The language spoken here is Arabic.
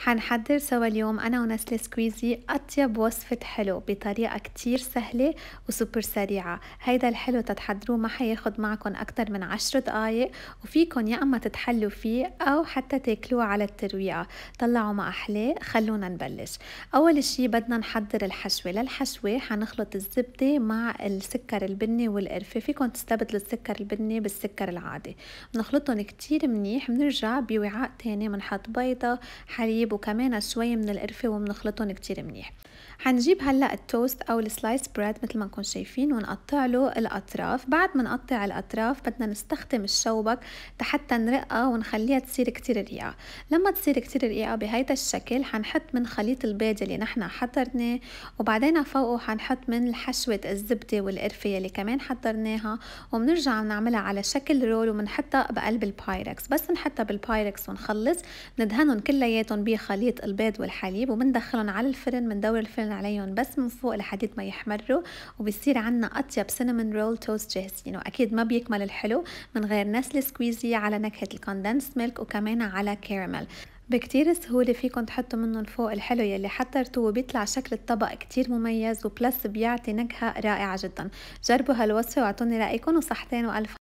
حنحضر سوا اليوم أنا ونسلي سكويزي أطيب وصفة حلو بطريقة كتير سهلة وسوبر سريعة هيدا الحلو تتحضروه ما حياخد معكن أكتر من عشر دقايق وفيكن يا أما تتحلوا فيه أو حتى تاكلوه على الترويقة طلعوا ما أحلاه خلونا نبلش أول شي بدنا نحضر الحشوة للحشوة حنخلط الزبدة مع السكر البني والقرفة فيكن تستبدل السكر البني بالسكر العادي بنخلطهم كتير منيح بنرجع بوعاء تاني بنحط بيضة حليب الزبيب وكمان شوي من القرفة وبنخلطهم كتير منيح حنجيب هلا التوست او السلايس بريد مثل ما نكون شايفين ونقطع له الاطراف بعد ما نقطع الاطراف بدنا نستخدم الشوبك حتى نرقها ونخليها تصير كتير رقيقه لما تصير كتير رقيقه بهيدا الشكل حنحط من خليط البيض اللي نحن حضرناه وبعدين فوقه حنحط من حشوه الزبده والقرفه اللي كمان حضرناها وبنرجع بنعملها على شكل رول وبنحطها بقلب البايركس بس نحطها بالبايركس ونخلص ندهنهم كلياتهم خليط البيض والحليب وبندخلهم على الفرن بندور الفرن عليهم بس من فوق لحديد ما يحمروا وبصير عنا اطيب سينمون رول توست جاهزين واكيد ما بيكمل الحلو من غير نسل سكويزي على نكهه الكوندنس ميلك وكمان على كراميل بكتير سهولة فيكم تحطوا منهم فوق الحلو يلي حطرتوه بيطلع شكل الطبق كتير مميز وبلس بيعطي نكهة رائعة جدا جربوا هالوصفة واعطوني رأيكم وصحتين وألف